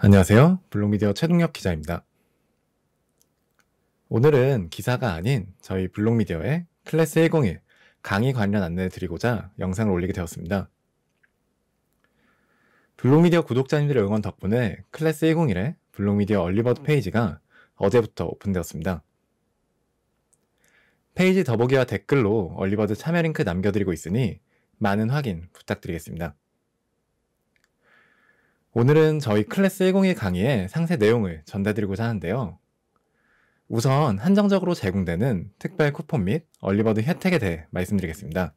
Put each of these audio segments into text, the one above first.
안녕하세요. 블록미디어 최동혁 기자입니다. 오늘은 기사가 아닌 저희 블록미디어의 클래스 101 강의 관련 안내 드리고자 영상을 올리게 되었습니다. 블록미디어 구독자님들의 응원 덕분에 클래스 101의 블록미디어 얼리버드 페이지가 어제부터 오픈되었습니다. 페이지 더보기와 댓글로 얼리버드 참여 링크 남겨드리고 있으니 많은 확인 부탁드리겠습니다. 오늘은 저희 클래스 101 강의의 상세 내용을 전달드리고자 하는데요. 우선 한정적으로 제공되는 특별 쿠폰 및 얼리버드 혜택에 대해 말씀드리겠습니다.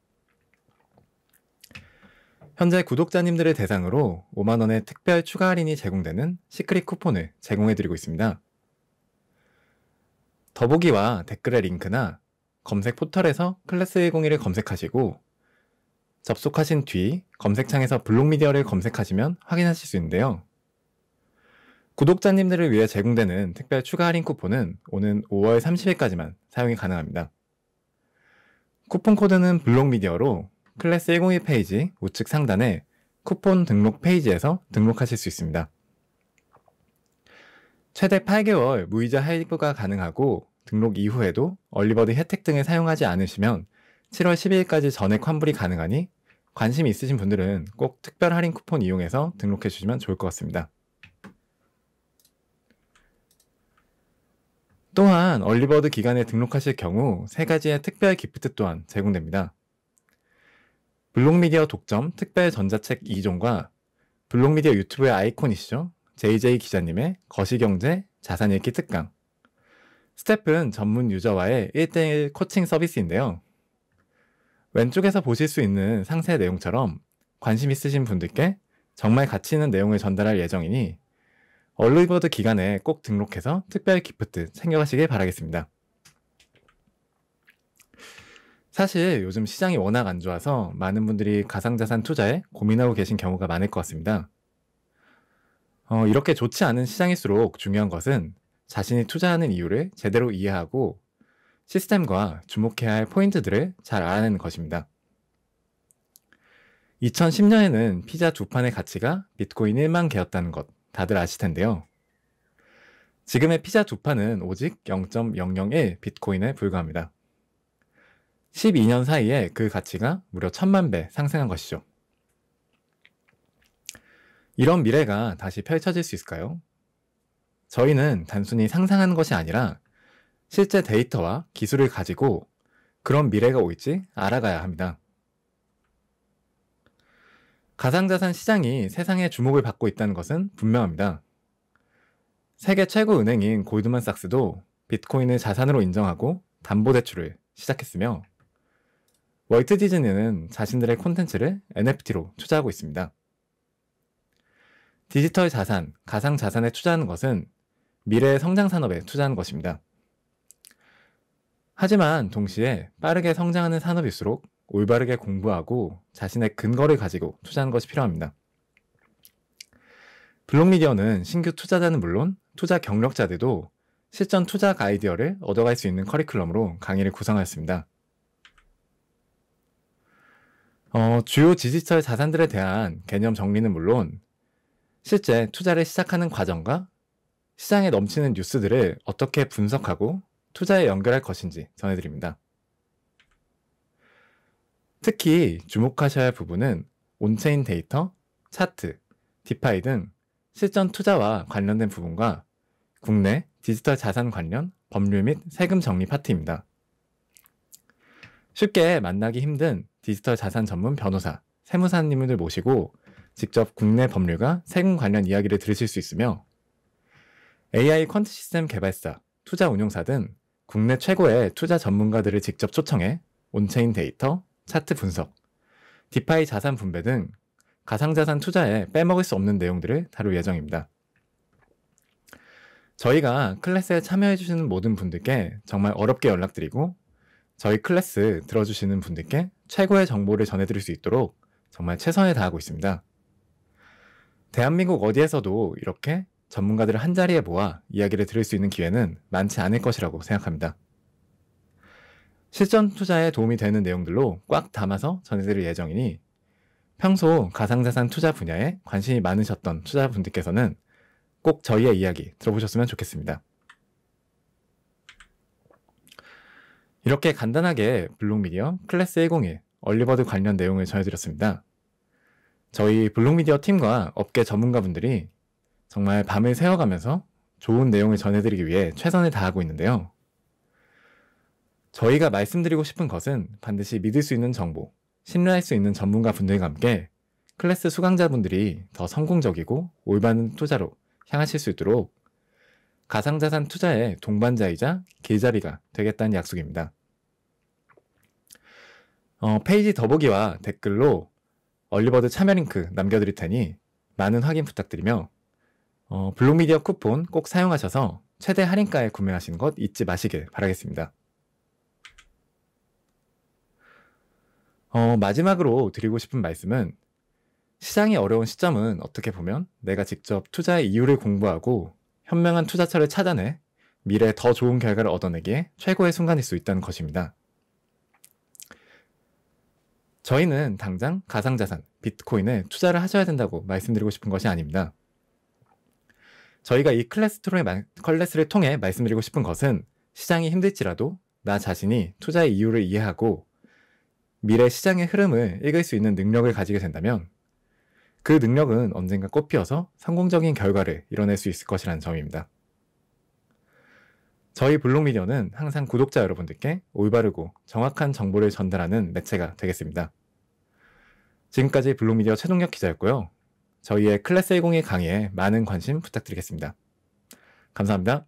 현재 구독자님들을 대상으로 5만원의 특별 추가 할인이 제공되는 시크릿 쿠폰을 제공해드리고 있습니다. 더보기와 댓글의 링크나 검색 포털에서 클래스 101을 검색하시고 접속하신 뒤 검색창에서 블록미디어를 검색하시면 확인하실 수 있는데요. 구독자님들을 위해 제공되는 특별 추가 할인 쿠폰은 오는 5월 30일까지만 사용이 가능합니다. 쿠폰 코드는 블록미디어로 클래스 101 페이지 우측 상단에 쿠폰 등록 페이지에서 등록하실 수 있습니다. 최대 8개월 무이자 할부가 가능하고 등록 이후에도 얼리버드 혜택 등을 사용하지 않으시면 7월 12일까지 전액 환불이 가능하니 관심 있으신 분들은 꼭 특별 할인 쿠폰 이용해서 등록해 주시면 좋을 것 같습니다. 또한 얼리버드 기간에 등록하실 경우 세 가지의 특별 기프트 또한 제공됩니다. 블록미디어 독점 특별 전자책 2종과 블록미디어 유튜브의 아이콘이시죠. JJ 기자님의 거시경제 자산읽기 특강 스텝은 전문 유저와의 1대1 코칭 서비스인데요. 왼쪽에서 보실 수 있는 상세 내용처럼 관심 있으신 분들께 정말 가치 있는 내용을 전달할 예정이니 얼리버드 기간에 꼭 등록해서 특별 기프트 챙겨가시길 바라겠습니다. 사실 요즘 시장이 워낙 안 좋아서 많은 분들이 가상자산 투자에 고민하고 계신 경우가 많을 것 같습니다. 어, 이렇게 좋지 않은 시장일수록 중요한 것은 자신이 투자하는 이유를 제대로 이해하고 시스템과 주목해야 할 포인트들을 잘 알아낸 것입니다. 2010년에는 피자 두 판의 가치가 비트코인 1만 개였다는 것 다들 아실 텐데요. 지금의 피자 두 판은 오직 0.001 비트코인에 불과합니다. 12년 사이에 그 가치가 무려 1 천만 배 상승한 것이죠. 이런 미래가 다시 펼쳐질 수 있을까요? 저희는 단순히 상상하는 것이 아니라 실제 데이터와 기술을 가지고 그런 미래가 올지 알아가야 합니다. 가상자산 시장이 세상의 주목을 받고 있다는 것은 분명합니다. 세계 최고 은행인 골드만삭스도 비트코인을 자산으로 인정하고 담보대출을 시작했으며 월트 디즈니는 자신들의 콘텐츠를 NFT로 투자하고 있습니다. 디지털 자산, 가상 자산에 투자하는 것은 미래의 성장 산업에 투자하는 것입니다. 하지만 동시에 빠르게 성장하는 산업일수록 올바르게 공부하고 자신의 근거를 가지고 투자하는 것이 필요합니다. 블록미디어는 신규 투자자는 물론 투자 경력자들도 실전 투자 아이디어를 얻어갈 수 있는 커리큘럼으로 강의를 구성하였습니다. 어, 주요 디지털 자산들에 대한 개념 정리는 물론 실제 투자를 시작하는 과정과 시장에 넘치는 뉴스들을 어떻게 분석하고 투자에 연결할 것인지 전해드립니다. 특히 주목하셔야 할 부분은 온체인 데이터, 차트, 디파이 등 실전 투자와 관련된 부분과 국내 디지털 자산 관련 법률 및 세금 정리 파트입니다. 쉽게 만나기 힘든 디지털 자산 전문 변호사, 세무사님을 모시고 직접 국내 법률과 세금 관련 이야기를 들으실 수 있으며 AI 퀀트 시스템 개발사, 투자 운용사 등 국내 최고의 투자 전문가들을 직접 초청해 온체인 데이터, 차트 분석, 디파이 자산 분배 등 가상자산 투자에 빼먹을 수 없는 내용들을 다룰 예정입니다. 저희가 클래스에 참여해주시는 모든 분들께 정말 어렵게 연락드리고 저희 클래스 들어주시는 분들께 최고의 정보를 전해드릴 수 있도록 정말 최선을 다하고 있습니다. 대한민국 어디에서도 이렇게 전문가들을 한 자리에 모아 이야기를 들을 수 있는 기회는 많지 않을 것이라고 생각합니다. 실전 투자에 도움이 되는 내용들로 꽉 담아서 전해드릴 예정이니 평소 가상자산 투자 분야에 관심이 많으셨던 투자분들께서는 꼭 저희의 이야기 들어보셨으면 좋겠습니다. 이렇게 간단하게 블록미디어 클래스 101 얼리버드 관련 내용을 전해드렸습니다. 저희 블록미디어 팀과 업계 전문가분들이 정말 밤을 새워가면서 좋은 내용을 전해드리기 위해 최선을 다하고 있는데요. 저희가 말씀드리고 싶은 것은 반드시 믿을 수 있는 정보, 신뢰할 수 있는 전문가 분들과 함께 클래스 수강자분들이 더 성공적이고 올바른 투자로 향하실 수 있도록 가상자산 투자의 동반자이자 길자리가 되겠다는 약속입니다. 어, 페이지 더보기와 댓글로 얼리버드 참여 링크 남겨드릴 테니 많은 확인 부탁드리며 어, 블록미디어 쿠폰 꼭 사용하셔서 최대 할인가에 구매하신 것 잊지 마시길 바라겠습니다. 어, 마지막으로 드리고 싶은 말씀은 시장이 어려운 시점은 어떻게 보면 내가 직접 투자의 이유를 공부하고 현명한 투자처를 찾아내 미래에 더 좋은 결과를 얻어내기에 최고의 순간일 수 있다는 것입니다. 저희는 당장 가상자산, 비트코인에 투자를 하셔야 된다고 말씀드리고 싶은 것이 아닙니다. 저희가 이 클래스트로의 클래스를 통해 말씀드리고 싶은 것은 시장이 힘들지라도 나 자신이 투자의 이유를 이해하고 미래 시장의 흐름을 읽을 수 있는 능력을 가지게 된다면 그 능력은 언젠가 꽃피어서 성공적인 결과를 이뤄낼 수 있을 것이라는 점입니다. 저희 블록미디어는 항상 구독자 여러분들께 올바르고 정확한 정보를 전달하는 매체가 되겠습니다. 지금까지 블록미디어 최동혁 기자였고요. 저희의 클래스 102 강의에 많은 관심 부탁드리겠습니다. 감사합니다.